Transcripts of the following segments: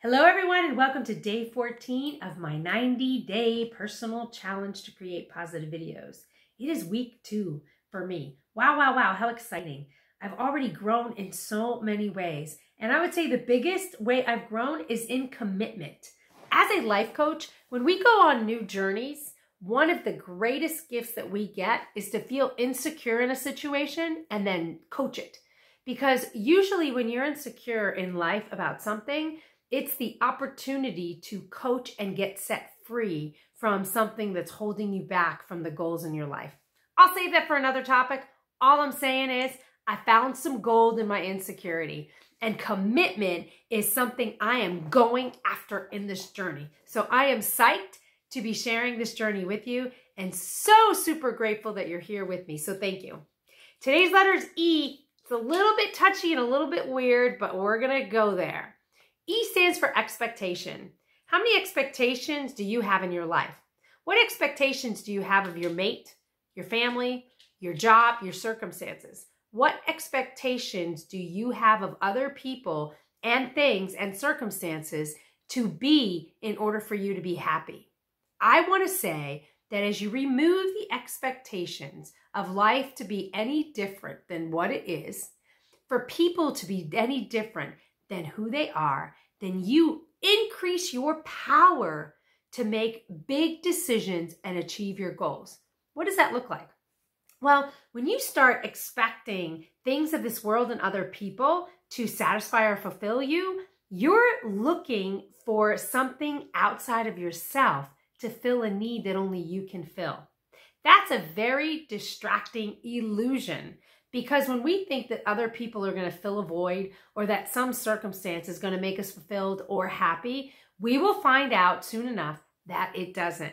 Hello, everyone, and welcome to day 14 of my 90 day personal challenge to create positive videos. It is week two for me. Wow, wow, wow, how exciting! I've already grown in so many ways. And I would say the biggest way I've grown is in commitment. As a life coach, when we go on new journeys, one of the greatest gifts that we get is to feel insecure in a situation and then coach it. Because usually, when you're insecure in life about something, it's the opportunity to coach and get set free from something that's holding you back from the goals in your life. I'll save that for another topic. All I'm saying is, I found some gold in my insecurity, and commitment is something I am going after in this journey. So I am psyched to be sharing this journey with you and so super grateful that you're here with me. So thank you. Today's letter is E. It's a little bit touchy and a little bit weird, but we're going to go there. E stands for expectation. How many expectations do you have in your life? What expectations do you have of your mate, your family, your job, your circumstances? What expectations do you have of other people and things and circumstances to be in order for you to be happy? I want to say that as you remove the expectations of life to be any different than what it is, for people to be any different than who they are, then you increase your power to make big decisions and achieve your goals. What does that look like? Well, when you start expecting things of this world and other people to satisfy or fulfill you, you're looking for something outside of yourself to fill a need that only you can fill. That's a very distracting illusion because when we think that other people are going to fill a void or that some circumstance is going to make us fulfilled or happy, we will find out soon enough that it doesn't.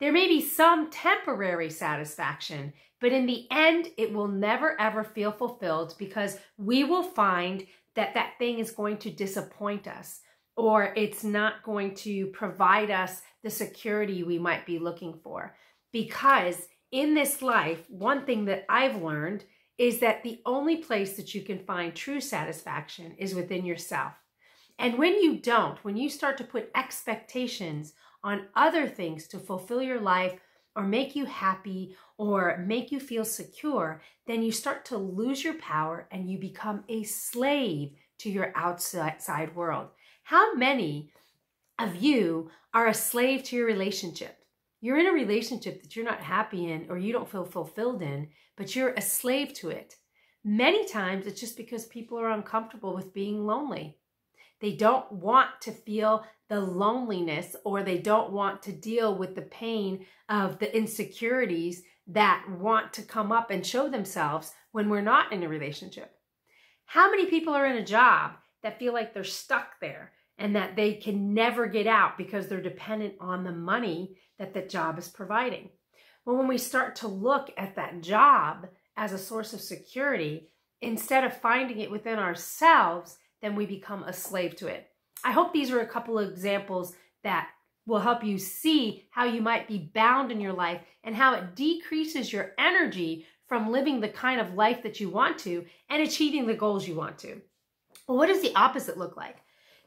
There may be some temporary satisfaction, but in the end, it will never ever feel fulfilled because we will find that that thing is going to disappoint us or it's not going to provide us the security we might be looking for. Because in this life, one thing that I've learned is that the only place that you can find true satisfaction is within yourself. And when you don't, when you start to put expectations on other things to fulfill your life or make you happy or make you feel secure, then you start to lose your power and you become a slave to your outside world. How many of you are a slave to your relationships? you're in a relationship that you're not happy in or you don't feel fulfilled in, but you're a slave to it. Many times it's just because people are uncomfortable with being lonely. They don't want to feel the loneliness or they don't want to deal with the pain of the insecurities that want to come up and show themselves when we're not in a relationship. How many people are in a job that feel like they're stuck there and that they can never get out because they're dependent on the money that the job is providing. Well, when we start to look at that job as a source of security, instead of finding it within ourselves, then we become a slave to it. I hope these are a couple of examples that will help you see how you might be bound in your life and how it decreases your energy from living the kind of life that you want to and achieving the goals you want to. Well, what does the opposite look like?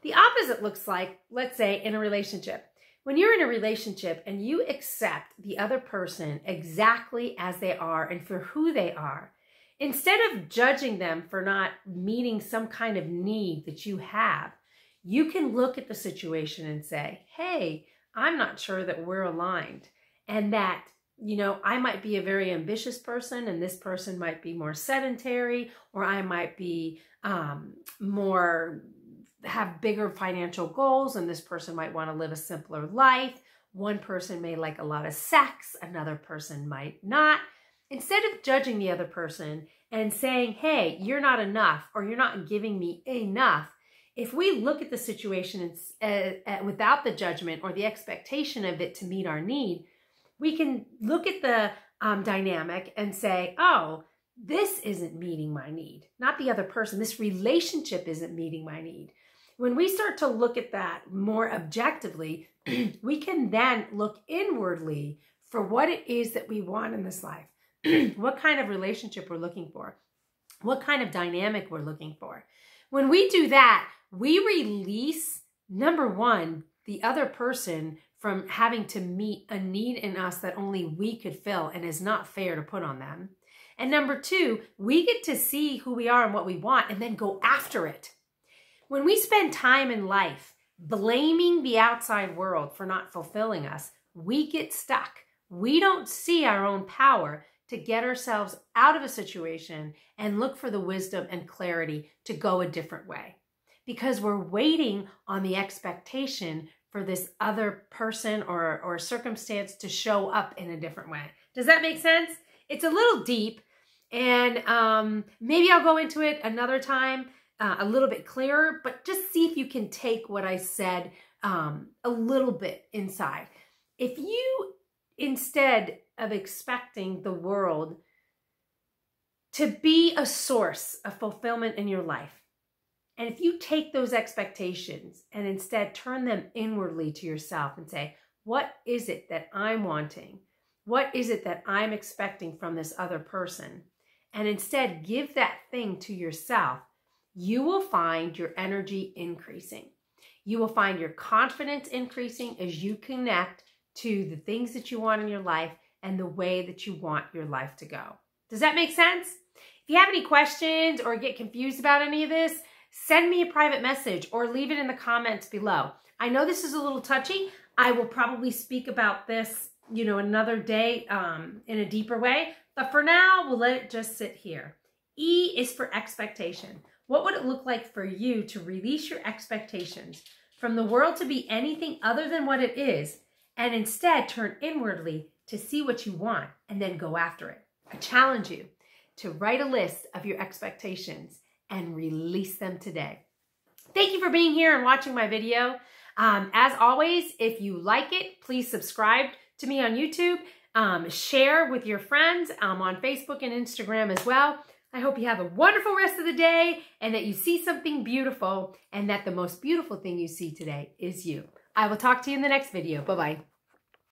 The opposite looks like, let's say, in a relationship. When you're in a relationship and you accept the other person exactly as they are and for who they are, instead of judging them for not meeting some kind of need that you have, you can look at the situation and say, hey, I'm not sure that we're aligned and that you know, I might be a very ambitious person and this person might be more sedentary, or I might be um, more have bigger financial goals and this person might want to live a simpler life. One person may like a lot of sex, another person might not. Instead of judging the other person and saying, hey, you're not enough or you're not giving me enough, if we look at the situation uh, uh, without the judgment or the expectation of it to meet our need, we can look at the um, dynamic and say, oh, this isn't meeting my need, not the other person. This relationship isn't meeting my need when we start to look at that more objectively, we can then look inwardly for what it is that we want in this life, what kind of relationship we're looking for, what kind of dynamic we're looking for. When we do that, we release, number one, the other person from having to meet a need in us that only we could fill and is not fair to put on them. And number two, we get to see who we are and what we want and then go after it. When we spend time in life blaming the outside world for not fulfilling us, we get stuck. We don't see our own power to get ourselves out of a situation and look for the wisdom and clarity to go a different way. Because we're waiting on the expectation for this other person or, or circumstance to show up in a different way. Does that make sense? It's a little deep, and um, maybe I'll go into it another time uh, a little bit clearer, but just see if you can take what I said um, a little bit inside. If you, instead of expecting the world to be a source of fulfillment in your life, and if you take those expectations and instead turn them inwardly to yourself and say, what is it that I'm wanting? What is it that I'm expecting from this other person? And instead give that thing to yourself, you will find your energy increasing. You will find your confidence increasing as you connect to the things that you want in your life and the way that you want your life to go. Does that make sense? If you have any questions or get confused about any of this, send me a private message or leave it in the comments below. I know this is a little touchy. I will probably speak about this, you know, another day um, in a deeper way. But for now, we'll let it just sit here. E is for expectation. What would it look like for you to release your expectations from the world to be anything other than what it is and instead turn inwardly to see what you want and then go after it? I challenge you to write a list of your expectations and release them today. Thank you for being here and watching my video. Um, as always, if you like it, please subscribe to me on YouTube. Um, share with your friends. I'm um, on Facebook and Instagram as well. I hope you have a wonderful rest of the day and that you see something beautiful and that the most beautiful thing you see today is you. I will talk to you in the next video. Bye-bye.